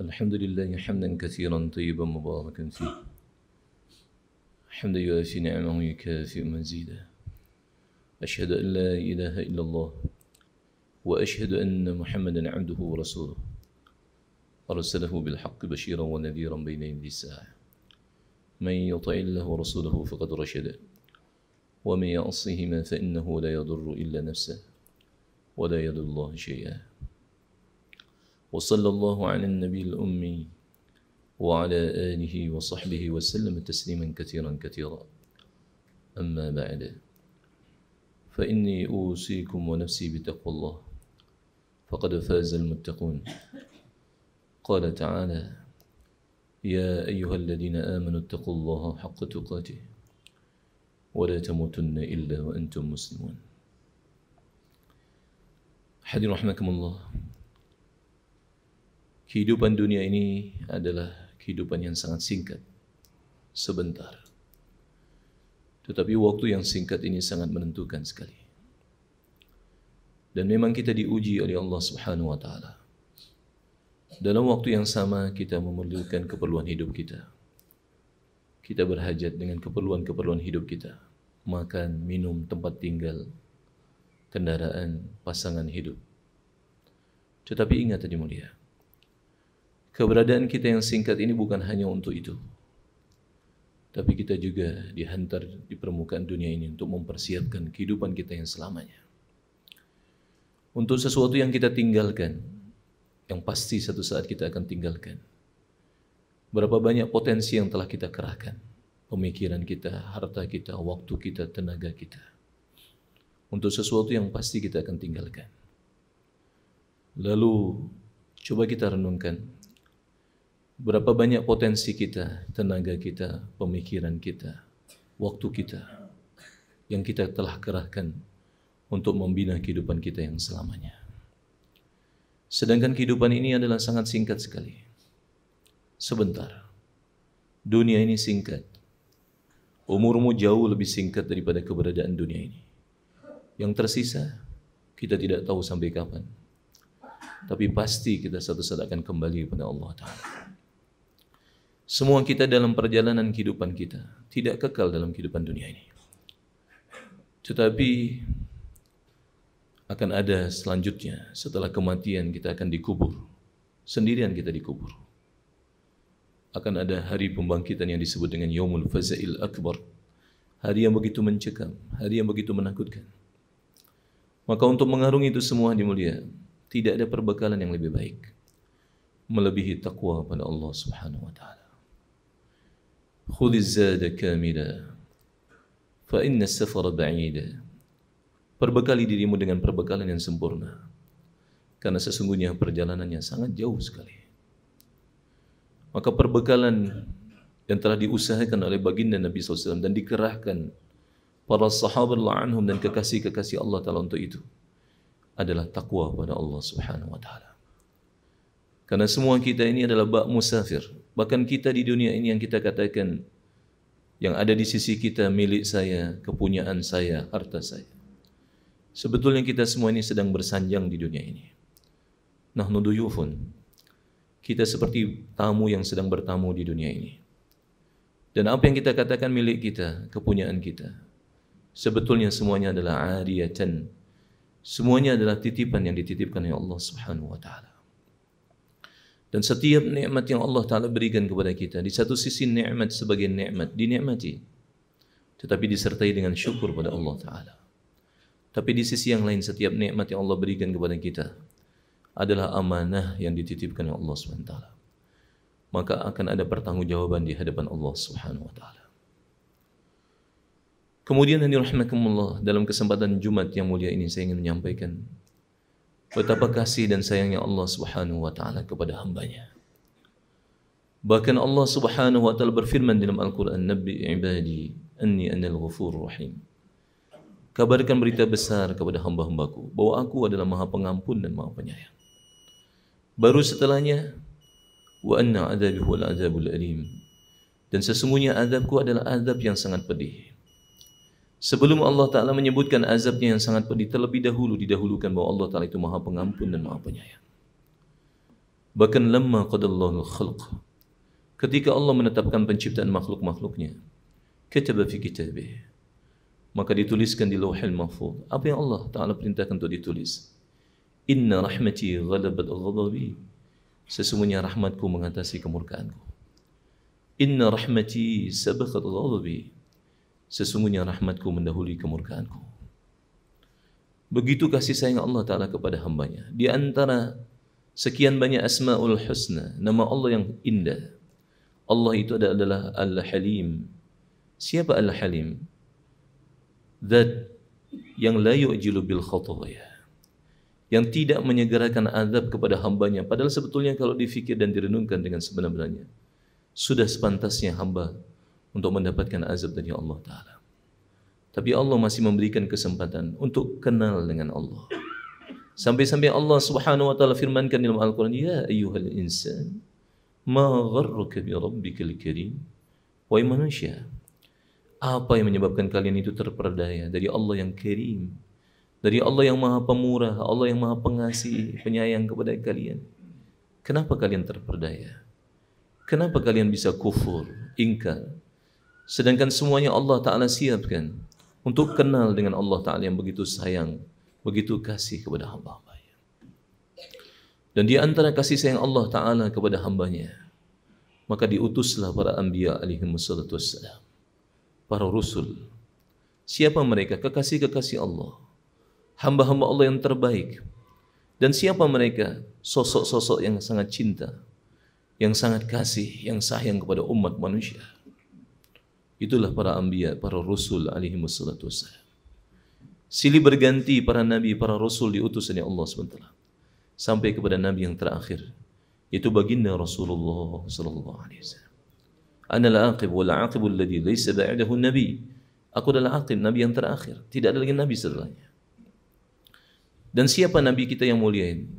الحمد لله حمدا كثيرا طيبا مباركا فيه حمدا يوافي نعمه يكافئ مزيدا أشهد أن لا إله إلا الله وأشهد أن محمدا عبده ورسوله أرسله بالحق بشيرا ونذيرا بين يدي الساعة من يطع الله ورسوله فقد رشد ومن يعصهما فإنه لا يضر إلا نفسه ولا يضر الله شيئا وصلى الله على النبي الأمي وعلى آله وصحبه وسلم تسليما كثيرا كثيرا أما بعد فإني أوصيكم ونفسي بتقوى الله فقد فاز المتقون قال تعالى يا أيها الذين آمنوا اتقوا الله حق تقاته ولا تموتن إلا وأنتم مسلمون حديث رحمكم الله kehidupan dunia ini adalah kehidupan yang sangat singkat sebentar tetapi waktu yang singkat ini sangat menentukan sekali dan memang kita diuji oleh Allah Subhanahu wa taala dalam waktu yang sama kita memerlukan keperluan hidup kita kita berhajat dengan keperluan-keperluan hidup kita makan minum tempat tinggal kendaraan pasangan hidup tetapi ingat tadi mulia keberadaan kita yang singkat ini bukan hanya untuk itu. Tapi kita juga dihantar di permukaan dunia ini untuk mempersiapkan kehidupan kita yang selamanya. Untuk sesuatu yang kita tinggalkan, yang pasti satu saat kita akan tinggalkan. Berapa banyak potensi yang telah kita kerahkan, pemikiran kita, harta kita, waktu kita, tenaga kita. Untuk sesuatu yang pasti kita akan tinggalkan. Lalu coba kita renungkan Berapa banyak potensi kita, tenaga kita, pemikiran kita, waktu kita yang kita telah kerahkan untuk membina kehidupan kita yang selamanya. Sedangkan kehidupan ini adalah sangat singkat sekali. Sebentar. Dunia ini singkat. Umurmu jauh lebih singkat daripada keberadaan dunia ini. Yang tersisa, kita tidak tahu sampai kapan. Tapi pasti kita satu saat akan kembali kepada Allah Ta'ala. semua kita dalam perjalanan kehidupan kita tidak kekal dalam kehidupan dunia ini. Tetapi akan ada selanjutnya setelah kematian kita akan dikubur. Sendirian kita dikubur. Akan ada hari pembangkitan yang disebut dengan Yomul Faza'il Akbar. Hari yang begitu mencekam, hari yang begitu menakutkan. Maka untuk mengarungi itu semua dimulia, tidak ada perbekalan yang lebih baik. Melebihi takwa pada Allah Subhanahu Wa Taala. خذ الزاد كاملا فإن السفر بعيد Perbekali dirimu dengan perbekalan yang sempurna Karena sesungguhnya perjalanannya sangat jauh sekali Maka perbekalan yang telah diusahakan oleh baginda Nabi SAW Dan dikerahkan para sahabat la'anhum dan kekasih-kekasih Allah Ta'ala untuk itu Adalah takwa kepada Allah Subhanahu Wa Taala. Karena semua kita ini adalah bak musafir Bahkan kita di dunia ini yang kita katakan yang ada di sisi kita milik saya, kepunyaan saya, harta saya. Sebetulnya kita semua ini sedang bersanjang di dunia ini. Nahnu duyufun. Kita seperti tamu yang sedang bertamu di dunia ini. Dan apa yang kita katakan milik kita, kepunyaan kita. Sebetulnya semuanya adalah ariyatan. Semuanya adalah titipan yang dititipkan oleh Allah Subhanahu wa taala. Dan setiap nikmat yang Allah Ta'ala berikan kepada kita Di satu sisi nikmat sebagai nikmat dinikmati Tetapi disertai dengan syukur kepada Allah Ta'ala Tapi di sisi yang lain setiap nikmat yang Allah berikan kepada kita Adalah amanah yang dititipkan oleh Allah SWT Maka akan ada pertanggungjawaban di hadapan Allah Subhanahu Wa Taala. Kemudian yang dirahmatkan Allah dalam kesempatan Jumat yang mulia ini saya ingin menyampaikan Betapa kasih dan sayangnya Allah Subhanahu wa taala kepada hambanya. Bahkan Allah Subhanahu wa taala berfirman dalam Al-Qur'an, "Nabbi ibadi anni anil ghafurur rahim." Kabarkan berita besar kepada hamba-hambaku bahwa aku adalah Maha Pengampun dan Maha Penyayang. Baru setelahnya, "Wa anna 'adzabi huwal 'adzabul alim." Dan sesungguhnya azabku adalah azab yang sangat pedih. Sebelum Allah Ta'ala menyebutkan azabnya yang sangat pedih Terlebih dahulu didahulukan bahawa Allah Ta'ala itu maha pengampun dan maha penyayang Bahkan lemma qadallahu khalq Ketika Allah menetapkan penciptaan makhluk-makhluknya Kitab fi kitabih Maka dituliskan di lawahil mahfud Apa yang Allah Ta'ala perintahkan untuk ditulis Inna rahmati ghalabat ghadabi Sesungguhnya rahmatku mengatasi kemurkaanku Inna rahmati sabakat ghadabi sesungguhnya rahmatku mendahului kemurkaanku. Begitu kasih sayang Allah Ta'ala kepada hambanya. Di antara sekian banyak asma'ul husna, nama Allah yang indah. Allah itu adalah Al-Halim. Siapa Al-Halim? That yang la yu'jilu bil khotoya. Yang tidak menyegerakan azab kepada hambanya. Padahal sebetulnya kalau difikir dan direnungkan dengan sebenar-benarnya. Sudah sepantasnya hamba untuk mendapatkan azab dari Allah Ta'ala. Tapi Allah masih memberikan kesempatan untuk kenal dengan Allah. Sampai-sampai Allah Subhanahu Wa Ta'ala firmankan dalam Al-Quran, Ya ayuhal insan, ma gharruka bi rabbikal karim, wa manusia. Apa yang menyebabkan kalian itu terperdaya dari Allah yang kerim, dari Allah yang maha pemurah, Allah yang maha pengasih, penyayang kepada kalian. Kenapa kalian terperdaya? Kenapa kalian bisa kufur, ingkar, Sedangkan semuanya Allah Ta'ala siapkan untuk kenal dengan Allah Ta'ala yang begitu sayang, begitu kasih kepada hamba-hambanya. Dan di antara kasih sayang Allah Ta'ala kepada hambanya, maka diutuslah para anbiya alaihi wassalatu wassalam, para rusul. Siapa mereka? Kekasih-kekasih Allah. Hamba-hamba Allah yang terbaik. Dan siapa mereka? Sosok-sosok yang sangat cinta, yang sangat kasih, yang sayang kepada umat manusia. Itulah para anbiya, para rasul alaihi wassalatu wassalam. Silih berganti para nabi, para rasul diutus oleh Allah sementara sampai kepada nabi yang terakhir yaitu baginda Rasulullah sallallahu alaihi wasallam. Ana al-aqib wal aqib alladhi laysa ba'dahu nabi. Aku adalah aqib nabi yang terakhir, tidak ada lagi nabi setelahnya. Dan siapa nabi kita yang mulia ini?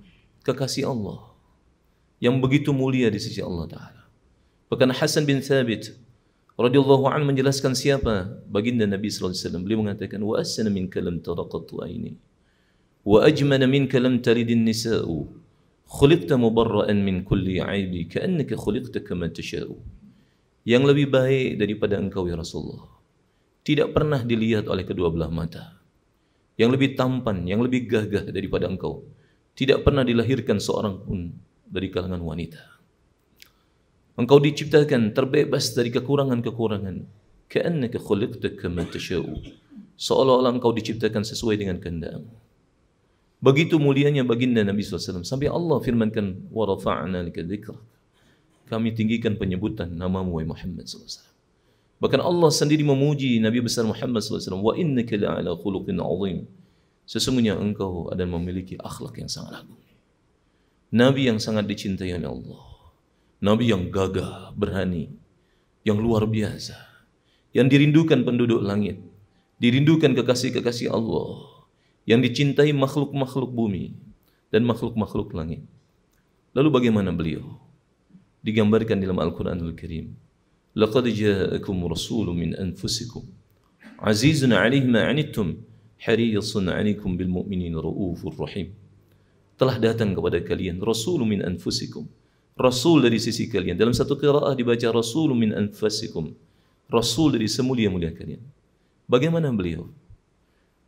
Kekasih Allah yang begitu mulia di sisi Allah taala. Bahkan Hasan bin Thabit radhiyallahu an menjelaskan siapa baginda Nabi sallallahu alaihi wasallam beliau mengatakan wa asna min kalam taraqatu aini wa ajman min kalam taridin nisa'u khuliqta mubarra'an min kulli 'aibi ka'annaka khuliqta kama tasha'u yang lebih baik daripada engkau ya Rasulullah tidak pernah dilihat oleh kedua belah mata yang lebih tampan yang lebih gagah daripada engkau tidak pernah dilahirkan seorang pun dari kalangan wanita engkau diciptakan terbebas dari kekurangan-kekurangan kerana kekhuliqta kama tasha'u seolah-olah engkau diciptakan sesuai dengan kehendak begitu mulianya baginda Nabi SAW sampai Allah firmankan wa rafa'na lika dhikra kami tinggikan penyebutan namamu wahai Muhammad SAW bahkan Allah sendiri memuji Nabi besar Muhammad SAW wa innaka la'ala khuluqin 'azim sesungguhnya engkau adalah memiliki akhlak yang sangat agung Nabi yang sangat dicintai oleh Allah Nabi yang gagah, berani, yang luar biasa, yang dirindukan penduduk langit, dirindukan kekasih-kekasih Allah, yang dicintai makhluk-makhluk bumi dan makhluk-makhluk langit. Lalu bagaimana beliau? Digambarkan dalam Al-Quran Al-Karim. لَقَدْ جَاءَكُمْ رَسُولٌ مِّنْ أَنفُسِكُمْ عَزِيزٌ عَلِيهِ مَا عَنِتُمْ حَرِيصٌ عَلِيكُمْ بِالْمُؤْمِنِينَ رَؤُوفٌ رَحِيمٌ Telah datang kepada kalian Rasulun min anfusikum rasul dari sisi kalian. Dalam satu qiraah dibaca rasul min anfasikum. Rasul dari semulia-mulia kalian. Bagaimana beliau?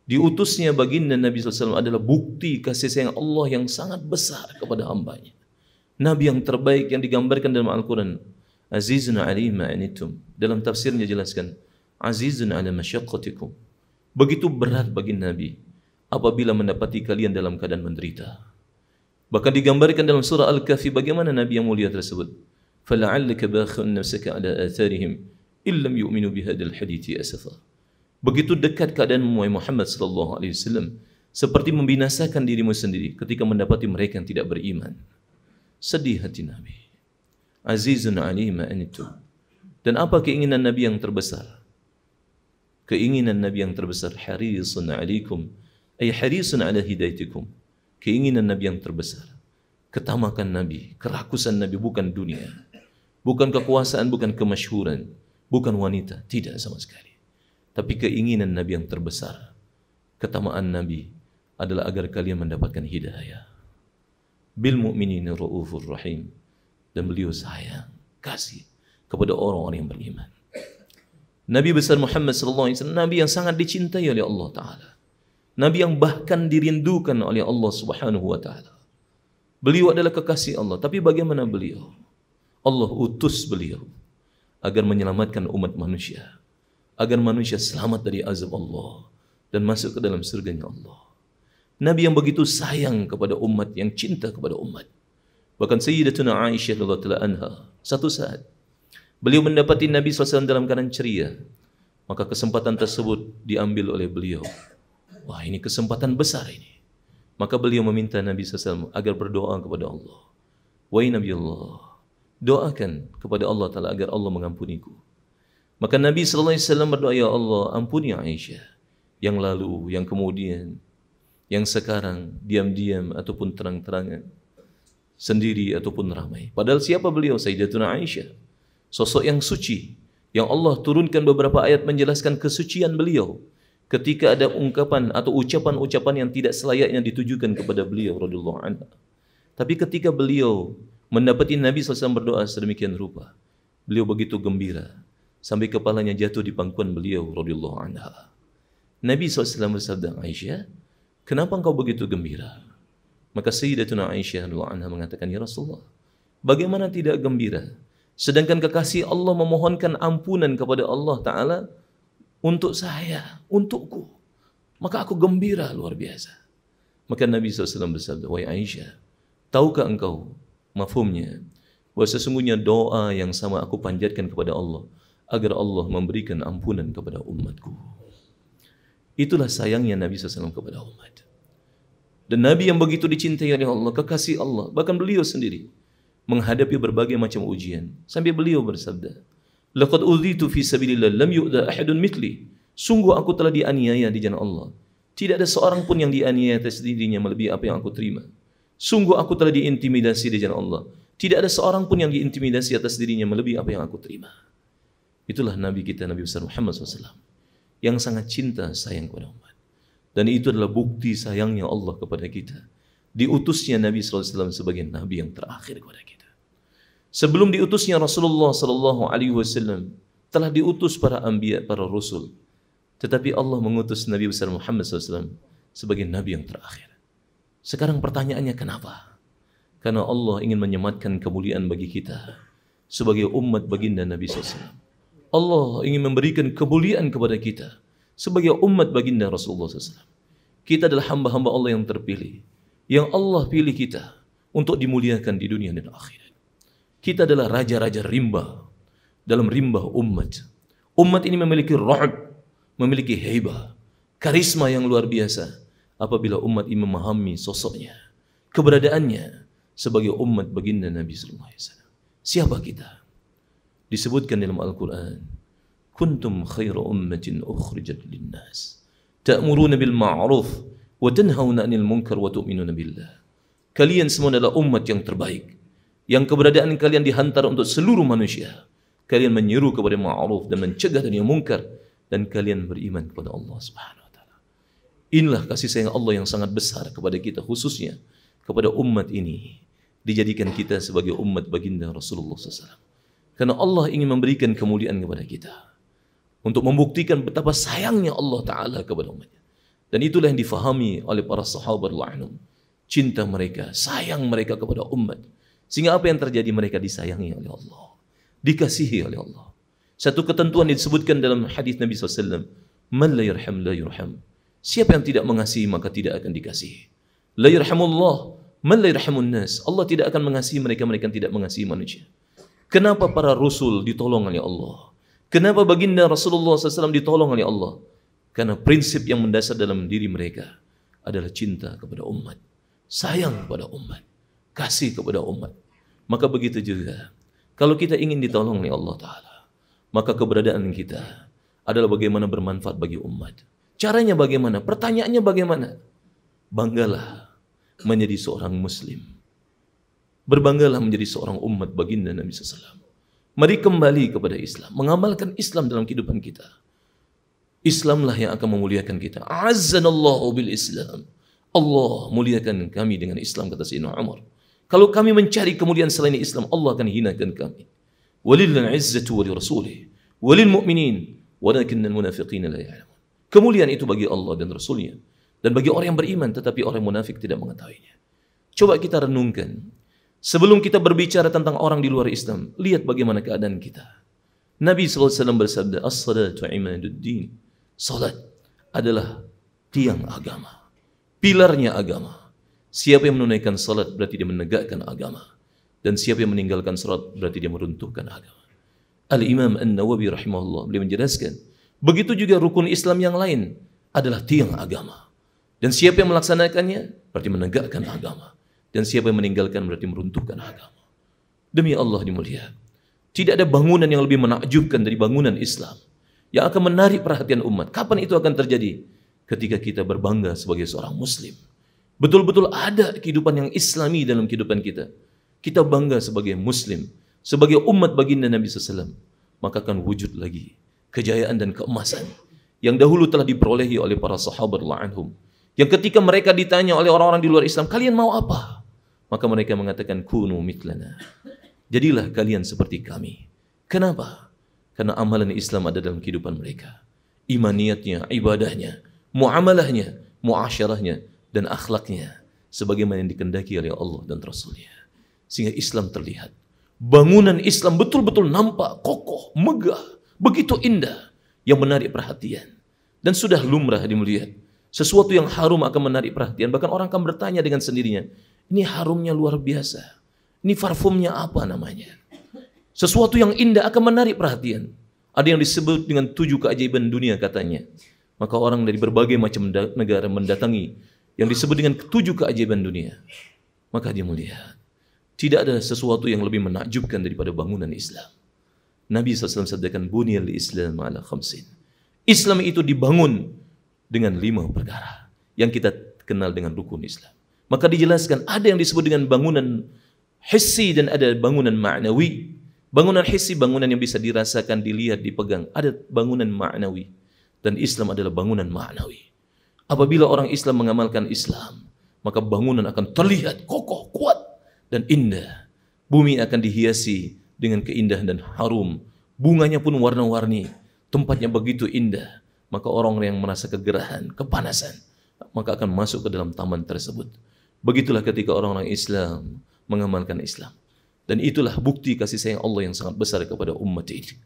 Diutusnya baginda Nabi SAW adalah bukti kasih sayang Allah yang sangat besar kepada hambanya. Nabi yang terbaik yang digambarkan dalam Al-Quran. Azizun alima anitum. Dalam tafsirnya jelaskan. Azizun ala masyakotikum. Begitu berat bagi Nabi apabila mendapati kalian dalam keadaan menderita. Bahkan digambarkan dalam surah Al-Kahfi bagaimana Nabi yang mulia tersebut. فَلَعَلَّكَ بَاخِنْ نَفْسَكَ عَلَىٰ أَثَارِهِمْ إِلَّمْ يُؤْمِنُوا بِهَدَ الْحَدِيثِ أَسَفَىٰ Begitu dekat keadaan Muay Muhammad sallallahu alaihi wasallam seperti membinasakan dirimu sendiri ketika mendapati mereka yang tidak beriman. Sedih hati Nabi. Azizun alima anitu. Dan apa keinginan Nabi yang terbesar? Keinginan Nabi yang terbesar harisun alaikum ay harisun ala hidayatikum keinginan Nabi yang terbesar. Ketamakan Nabi, kerakusan Nabi bukan dunia. Bukan kekuasaan, bukan kemasyhuran, bukan wanita, tidak sama sekali. Tapi keinginan Nabi yang terbesar, ketamakan Nabi adalah agar kalian mendapatkan hidayah. Bil mu'minin ra'ufur rahim. Dan beliau sayang, kasih kepada orang-orang yang beriman. Nabi besar Muhammad sallallahu alaihi wasallam Nabi yang sangat dicintai oleh Allah Taala. Nabi yang bahkan dirindukan oleh Allah Subhanahu wa taala. Beliau adalah kekasih Allah, tapi bagaimana beliau? Allah utus beliau agar menyelamatkan umat manusia, agar manusia selamat dari azab Allah dan masuk ke dalam surga Allah. Nabi yang begitu sayang kepada umat yang cinta kepada umat. Bahkan Sayyidatuna Aisyah radhiyallahu anha satu saat beliau mendapati Nabi sallallahu alaihi wasallam dalam keadaan ceria. Maka kesempatan tersebut diambil oleh beliau Wah ini kesempatan besar ini. Maka beliau meminta Nabi SAW agar berdoa kepada Allah. Wahai Nabi Allah, doakan kepada Allah Ta'ala agar Allah mengampuniku. Maka Nabi SAW berdoa, Ya Allah, ampuni Aisyah. Yang lalu, yang kemudian, yang sekarang, diam-diam ataupun terang-terangan. Sendiri ataupun ramai. Padahal siapa beliau? Sayyidatuna Aisyah. Sosok yang suci. Yang Allah turunkan beberapa ayat menjelaskan kesucian Beliau ketika ada ungkapan atau ucapan-ucapan yang tidak selayaknya ditujukan kepada beliau radhiyallahu anhu. Tapi ketika beliau mendapati Nabi SAW berdoa sedemikian rupa, beliau begitu gembira sampai kepalanya jatuh di pangkuan beliau radhiyallahu anha. Nabi SAW bersabda Aisyah, kenapa engkau begitu gembira? Maka Sayyidatuna Aisyah radhiyallahu anha mengatakan, Ya Rasulullah, bagaimana tidak gembira? Sedangkan kekasih Allah memohonkan ampunan kepada Allah Ta'ala, untuk saya, untukku. Maka aku gembira luar biasa. Maka Nabi SAW bersabda, Wahai Aisyah, tahukah engkau mafumnya bahawa sesungguhnya doa yang sama aku panjatkan kepada Allah agar Allah memberikan ampunan kepada umatku. Itulah sayangnya Nabi SAW kepada umat. Dan Nabi yang begitu dicintai oleh Allah, kekasih Allah, bahkan beliau sendiri menghadapi berbagai macam ujian. Sampai beliau bersabda, Laqad udhitu fi sabilillah lam yu'dha ahadun mitli. Sungguh aku telah dianiaya di jalan Allah. Tidak ada seorang pun yang dianiaya atas dirinya melebihi apa yang aku terima. Sungguh aku telah diintimidasi di jalan Allah. Tidak ada seorang pun yang diintimidasi atas dirinya melebihi apa yang aku terima. Itulah Nabi kita, Nabi besar Muhammad SAW. Yang sangat cinta sayang kepada umat. Dan itu adalah bukti sayangnya Allah kepada kita. Diutusnya Nabi SAW sebagai Nabi yang terakhir kepada kita sebelum diutusnya Rasulullah sallallahu alaihi wasallam telah diutus para anbiya para rasul tetapi Allah mengutus Nabi besar Muhammad sallallahu alaihi wasallam sebagai nabi yang terakhir sekarang pertanyaannya kenapa karena Allah ingin menyematkan kemuliaan bagi kita sebagai umat baginda Nabi sallallahu alaihi wasallam Allah ingin memberikan kemuliaan kepada kita sebagai umat baginda Rasulullah SAW. Kita adalah hamba-hamba Allah yang terpilih. Yang Allah pilih kita untuk dimuliakan di dunia dan akhirat. Kita adalah raja-raja rimba dalam rimba umat. Umat ini memiliki roh, memiliki hebah, karisma yang luar biasa apabila umat ini memahami sosoknya, keberadaannya sebagai umat baginda Nabi sallallahu alaihi wasallam. Siapa kita? Disebutkan dalam Al-Qur'an, "Kuntum khaira ummatin ukhrijat linnas." Ta'muruna bil ma'ruf wa tanhauna 'anil munkar wa tu'minuna billah. Kalian semua adalah umat yang terbaik yang keberadaan kalian dihantar untuk seluruh manusia. Kalian menyuruh kepada ma'ruf dan mencegah dunia mungkar dan kalian beriman kepada Allah Subhanahu wa taala. Inilah kasih sayang Allah yang sangat besar kepada kita khususnya kepada umat ini. Dijadikan kita sebagai umat baginda Rasulullah SAW. Karena Allah ingin memberikan kemuliaan kepada kita. Untuk membuktikan betapa sayangnya Allah Ta'ala kepada umatnya. Dan itulah yang difahami oleh para sahabat Allah Cinta mereka, sayang mereka kepada umatnya. Sehingga apa yang terjadi mereka disayangi oleh Allah. Dikasihi oleh Allah. Satu ketentuan yang disebutkan dalam hadis Nabi SAW. Man la yirham la yirham. Siapa yang tidak mengasihi maka tidak akan dikasihi. La yirhamullah. Man la yirhamun nas. Allah tidak akan mengasihi mereka-mereka tidak mengasihi manusia. Kenapa para rasul ditolong oleh Allah? Kenapa baginda Rasulullah SAW ditolong oleh Allah? Karena prinsip yang mendasar dalam diri mereka adalah cinta kepada umat. Sayang kepada umat kasih kepada umat. Maka begitu juga. Kalau kita ingin ditolong oleh Allah Ta'ala, maka keberadaan kita adalah bagaimana bermanfaat bagi umat. Caranya bagaimana? Pertanyaannya bagaimana? Banggalah menjadi seorang Muslim. Berbanggalah menjadi seorang umat baginda Nabi SAW. Mari kembali kepada Islam. Mengamalkan Islam dalam kehidupan kita. Islamlah yang akan memuliakan kita. Azzanallahu bil Islam. Allah muliakan kami dengan Islam kata Sayyidina Umar. Kalau kami mencari kemuliaan selain Islam, Allah akan hinakan kami. Walillan izzatu wa li rasulih. Walil mu'minin. Walakin al munafiqin la ya'lam. Kemuliaan itu bagi Allah dan Rasulnya. Dan bagi orang yang beriman, tetapi orang munafik tidak mengetahuinya. Coba kita renungkan. Sebelum kita berbicara tentang orang di luar Islam, lihat bagaimana keadaan kita. Nabi SAW bersabda, As-salatu imaduddin. Salat adalah tiang agama. Pilarnya agama. Siapa yang menunaikan salat berarti dia menegakkan agama. Dan siapa yang meninggalkan salat berarti dia meruntuhkan agama. Al-Imam An-Nawawi rahimahullah beliau menjelaskan, begitu juga rukun Islam yang lain adalah tiang agama. Dan siapa yang melaksanakannya berarti menegakkan agama. Dan siapa yang meninggalkan berarti meruntuhkan agama. Demi Allah dimulia. Tidak ada bangunan yang lebih menakjubkan dari bangunan Islam yang akan menarik perhatian umat. Kapan itu akan terjadi? Ketika kita berbangga sebagai seorang Muslim. Betul-betul ada kehidupan yang islami dalam kehidupan kita. Kita bangga sebagai muslim, sebagai umat baginda Nabi SAW. Maka akan wujud lagi kejayaan dan keemasan yang dahulu telah diperolehi oleh para sahabat la'anhum. Yang ketika mereka ditanya oleh orang-orang di luar Islam, kalian mau apa? Maka mereka mengatakan, kunu mitlana. Jadilah kalian seperti kami. Kenapa? Karena amalan Islam ada dalam kehidupan mereka. Imaniatnya, ibadahnya, muamalahnya, muasyarahnya, dan akhlaknya sebagaimana yang dikendaki oleh Allah dan Rasulnya. Sehingga Islam terlihat. Bangunan Islam betul-betul nampak, kokoh, megah, begitu indah yang menarik perhatian. Dan sudah lumrah dimulihat. Sesuatu yang harum akan menarik perhatian. Bahkan orang akan bertanya dengan sendirinya, ini harumnya luar biasa. Ini parfumnya apa namanya? Sesuatu yang indah akan menarik perhatian. Ada yang disebut dengan tujuh keajaiban dunia katanya. Maka orang dari berbagai macam negara mendatangi yang disebut dengan ketujuh keajaiban dunia, maka dia melihat tidak ada sesuatu yang lebih menakjubkan daripada bangunan Islam. Nabi SAW sabdakan bunyal Islam ala khamsin. Islam itu dibangun dengan lima perkara yang kita kenal dengan rukun Islam. Maka dijelaskan ada yang disebut dengan bangunan hissi dan ada bangunan ma'nawi. Bangunan hissi bangunan yang bisa dirasakan, dilihat, dipegang. Ada bangunan ma'nawi dan Islam adalah bangunan ma'nawi. Apabila orang Islam mengamalkan Islam, maka bangunan akan terlihat kokoh, kuat dan indah. Bumi akan dihiasi dengan keindahan dan harum. Bunganya pun warna-warni. Tempatnya begitu indah. Maka orang yang merasa kegerahan, kepanasan, maka akan masuk ke dalam taman tersebut. Begitulah ketika orang-orang Islam mengamalkan Islam. Dan itulah bukti kasih sayang Allah yang sangat besar kepada umat ini.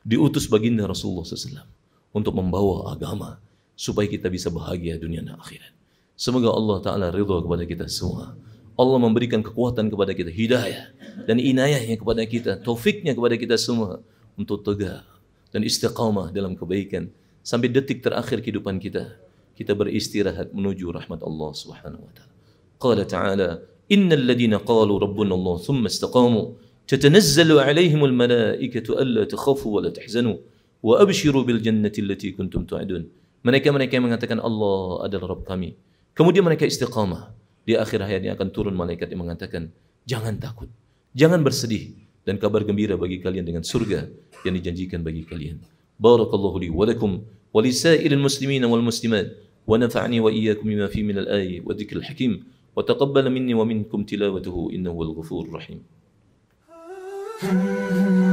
Diutus baginda Rasulullah SAW untuk membawa agama supaya kita bisa bahagia dunia dan akhirat. Semoga Allah Ta'ala ridha kepada kita semua. Allah memberikan kekuatan kepada kita, hidayah dan inayahnya kepada kita, taufiknya kepada kita semua untuk tegak dan istiqamah dalam kebaikan sampai detik terakhir kehidupan kita. Kita beristirahat menuju rahmat Allah Subhanahu wa taala. Qala ta'ala, "Innal ladina qalu rabbuna Allah thumma istaqamu" تتنزل عليهم الملائكة ألا تخافوا ولا تحزنوا وأبشروا بالجنة التي كنتم تعدون mereka-mereka yang mengatakan Allah adalah Rabb kami. Kemudian mereka istiqamah. Di akhir hayatnya akan turun malaikat yang mengatakan, jangan takut, jangan bersedih. Dan kabar gembira bagi kalian dengan surga yang dijanjikan bagi kalian. Barakallahu li walakum walisairil muslimina wal muslimat. wa wa nafani fi ونفعني وإياكم بما فيه من الآية والذكر الحكيم وتقبل مني ومنكم تلاوته إنه هو الغفور الرحيم